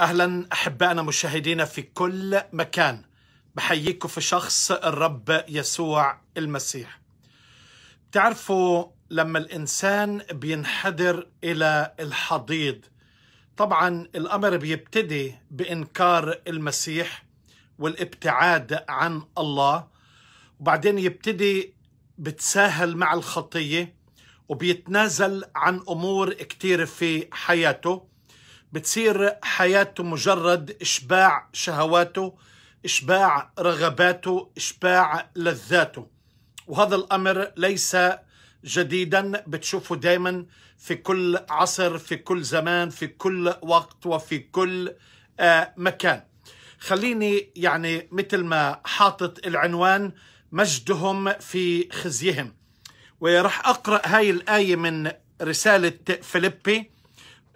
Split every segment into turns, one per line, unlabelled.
اهلا احبائنا مشاهدينا في كل مكان بحييكم في شخص الرب يسوع المسيح تعرفوا لما الانسان بينحدر الى الحضيض طبعا الامر بيبتدي بانكار المسيح والابتعاد عن الله وبعدين يبتدي بتساهل مع الخطيه وبيتنازل عن امور كتير في حياته بتصير حياته مجرد إشباع شهواته إشباع رغباته إشباع لذاته وهذا الأمر ليس جديدا بتشوفه دائما في كل عصر في كل زمان في كل وقت وفي كل آه، مكان خليني يعني مثل ما حاطط العنوان مجدهم في خزيهم وراح أقرأ هاي الآية من رسالة فيليبي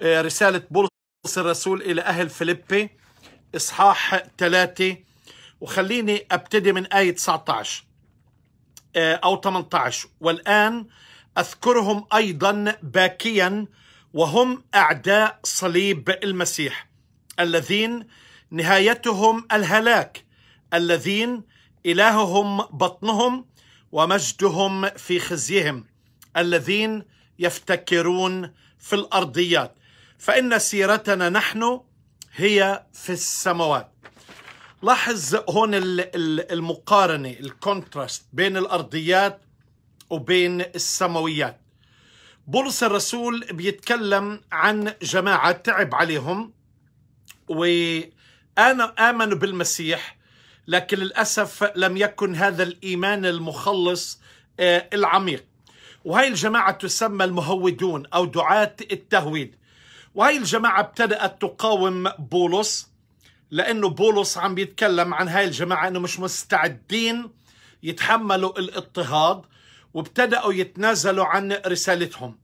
آه، رسالة بولس الرسول إلى أهل فيليبي إصحاح ثلاثه وخليني أبتدي من آية 19 آه، أو 18 والآن أذكرهم أيضا باكيا وهم أعداء صليب المسيح الذين نهايتهم الهلاك الذين إلههم بطنهم ومجدهم في خزيهم الذين يفتكرون في الأرضيات فإن سيرتنا نحن هي في السماوات لاحظ هون المقارنة الكونتراست بين الأرضيات وبين السماويات بولس الرسول بيتكلم عن جماعة تعب عليهم وأنا آمنوا بالمسيح لكن للأسف لم يكن هذا الإيمان المخلص آه، العميق وهي الجماعة تسمى المهودون أو دعاة التهويد وهي الجماعة ابتدأت تقاوم بولس لأنه بولس عم بيتكلم عن هاي الجماعة أنه مش مستعدين يتحملوا الاضطهاد وابتدأوا يتنازلوا عن رسالتهم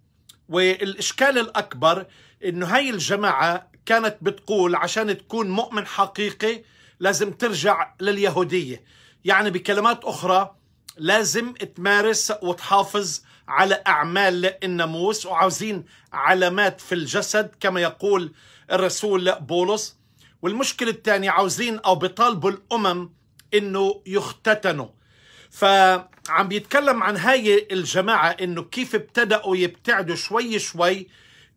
والإشكال الأكبر أنه هاي الجماعة كانت بتقول عشان تكون مؤمن حقيقي لازم ترجع لليهودية يعني بكلمات أخرى لازم تمارس وتحافظ على أعمال الناموس وعاوزين علامات في الجسد كما يقول الرسول بولس والمشكلة الثانية عاوزين أو بيطالبوا الأمم أنه يختتنوا فعم بيتكلم عن هاي الجماعة أنه كيف ابتدأوا يبتعدوا شوي شوي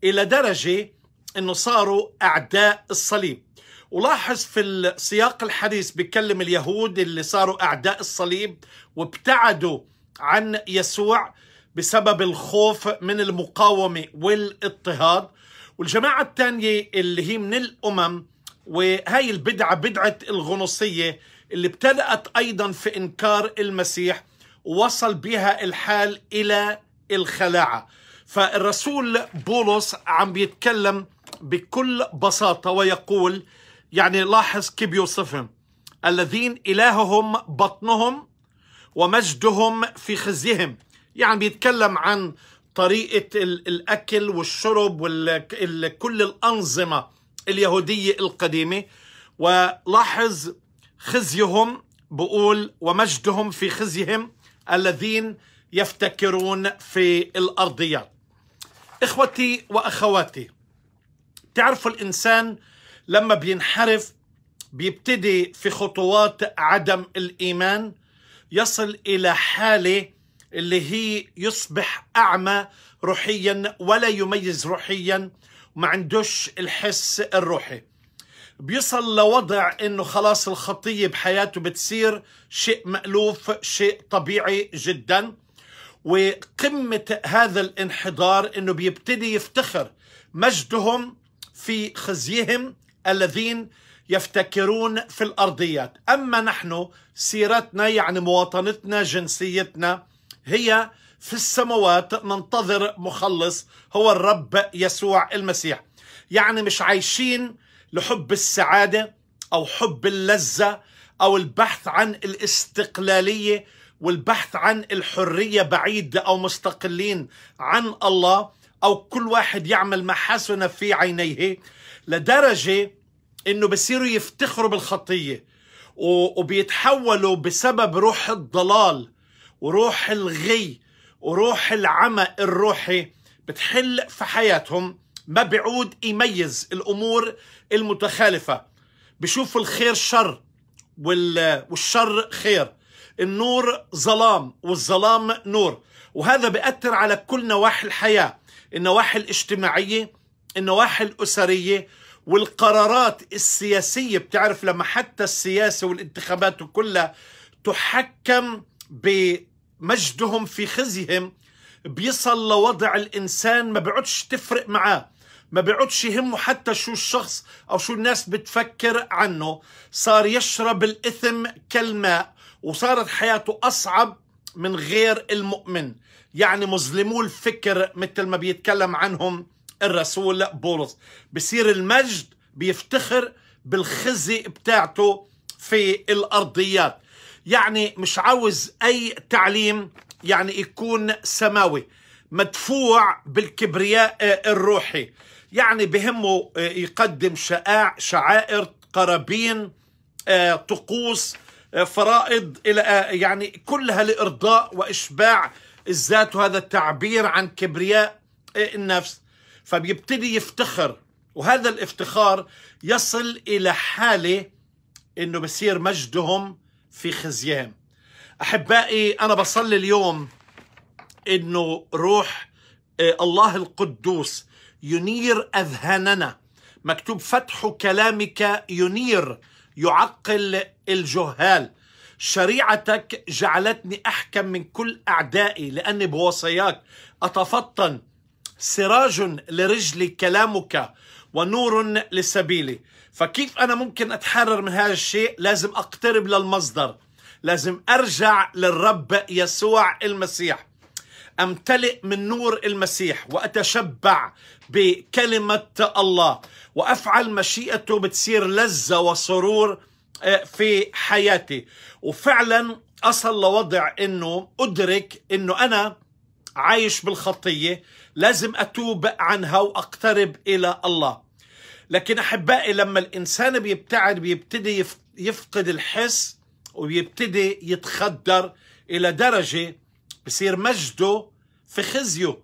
إلى درجة أنه صاروا أعداء الصليب ولاحظ في السياق الحديث بيكلم اليهود اللي صاروا أعداء الصليب وابتعدوا عن يسوع بسبب الخوف من المقاومة والاضطهاد والجماعة الثانية اللي هي من الأمم وهي البدعة بدعة الغنوصية اللي ابتدأت أيضا في إنكار المسيح ووصل بها الحال إلى الخلاعة فالرسول بولس عم بيتكلم بكل بساطة ويقول يعني لاحظ كيف يوصفهم الذين إلههم بطنهم ومجدهم في خزيهم يعني بيتكلم عن طريقة الأكل والشرب وكل الأنظمة اليهودية القديمة ولاحظ خزيهم بقول ومجدهم في خزيهم الذين يفتكرون في الأرضيات إخوتي وأخواتي تعرف الإنسان لما بينحرف بيبتدي في خطوات عدم الايمان يصل الى حاله اللي هي يصبح اعمى روحيا ولا يميز روحيا ما عندوش الحس الروحي بيصل لوضع انه خلاص الخطيه بحياته بتصير شيء مألوف شيء طبيعي جدا وقمه هذا الانحدار انه بيبتدي يفتخر مجدهم في خزيهم الذين يفتكرون في الارضيات، اما نحن سيرتنا يعني مواطنتنا جنسيتنا هي في السماوات ننتظر مخلص هو الرب يسوع المسيح. يعني مش عايشين لحب السعاده او حب اللذه او البحث عن الاستقلاليه والبحث عن الحريه بعيد او مستقلين عن الله او كل واحد يعمل ما حسن في عينيه لدرجة انه بصيروا يفتخروا بالخطية وبيتحولوا بسبب روح الضلال وروح الغي وروح العمى الروحي بتحل في حياتهم ما بيعود يميز الامور المتخالفه بشوفوا الخير شر والشر خير النور ظلام والظلام نور وهذا بيأثر على كل نواحي الحياة النواحي الاجتماعية النواحي الأسرية والقرارات السياسية بتعرف لما حتى السياسة والانتخابات وكلها تحكم بمجدهم في خزيهم بيصل لوضع الإنسان ما بيعودش تفرق معاه ما بيعودش يهمه حتى شو الشخص أو شو الناس بتفكر عنه صار يشرب الإثم كالماء وصارت حياته أصعب من غير المؤمن يعني مظلمو الفكر مثل ما بيتكلم عنهم الرسول بولس بصير المجد بيفتخر بالخزي بتاعته في الأرضيات يعني مش عاوز أي تعليم يعني يكون سماوي مدفوع بالكبرياء آه، الروحي يعني بهمه آه، يقدم شعائر قرابين آه، طقوس فرائض إلى يعني كلها لإرضاء وإشباع الذات وهذا التعبير عن كبرياء النفس فبيبتدي يفتخر وهذا الافتخار يصل إلى حالة إنه بصير مجدهم في خزيان أحبائي أنا بصلي اليوم إنه روح آه، الله القدوس ينير أذهاننا مكتوب فتح كلامك ينير يعقل الجهال شريعتك جعلتني أحكم من كل أعدائي لأني بوصاياك أتفطن سراج لرجلي كلامك ونور لسبيلي فكيف أنا ممكن أتحرر من هذا الشيء لازم أقترب للمصدر لازم أرجع للرب يسوع المسيح أمتلئ من نور المسيح وأتشبع بكلمة الله وأفعل مشيئته بتصير لذة وسرور آه، في حياتي وفعلا أصل لوضع أنه أدرك أنه أنا عايش بالخطية لازم أتوب عنها وأقترب إلى الله لكن أحبائي لما الإنسان بيبتعد بيبتدي يفقد الحس وبيبتدي يتخدر إلى درجة بصير مجده في خزيه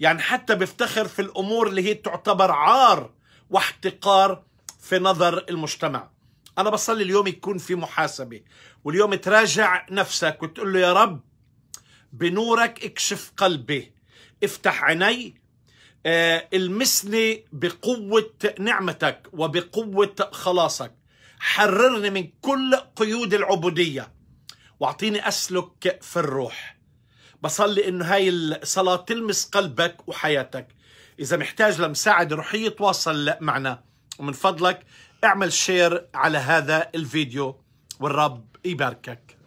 يعني حتى بيفتخر في الأمور اللي هي تعتبر عار واحتقار في نظر المجتمع أنا بصلي اليوم يكون في محاسبة واليوم تراجع نفسك وتقول له يا رب بنورك اكشف قلبي افتح عيني آه، المسني بقوة نعمتك وبقوة خلاصك حررني من كل قيود العبودية واعطيني أسلك في الروح بصلي انه هاي الصلاة تلمس قلبك وحياتك إذا محتاج لمساعدة روحية تواصل معنا ومن فضلك اعمل شير على هذا الفيديو والرب يباركك